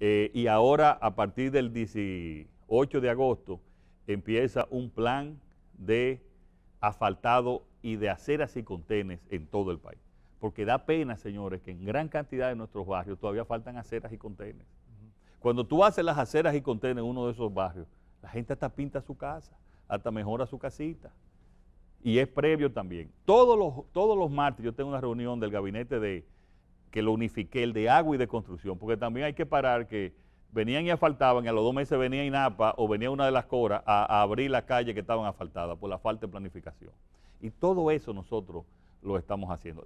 Eh, y ahora, a partir del 18 de agosto, empieza un plan de asfaltado y de aceras y contenes en todo el país. Porque da pena, señores, que en gran cantidad de nuestros barrios todavía faltan aceras y contenes. Cuando tú haces las aceras y contenes en uno de esos barrios, la gente hasta pinta su casa, hasta mejora su casita. Y es previo también. Todos los, todos los martes yo tengo una reunión del gabinete de, que lo unifiqué, el de agua y de construcción, porque también hay que parar que venían y asfaltaban, y a los dos meses venía INAPA o venía una de las coras a, a abrir la calle que estaban asfaltadas por la falta de planificación. Y todo eso nosotros lo estamos haciendo.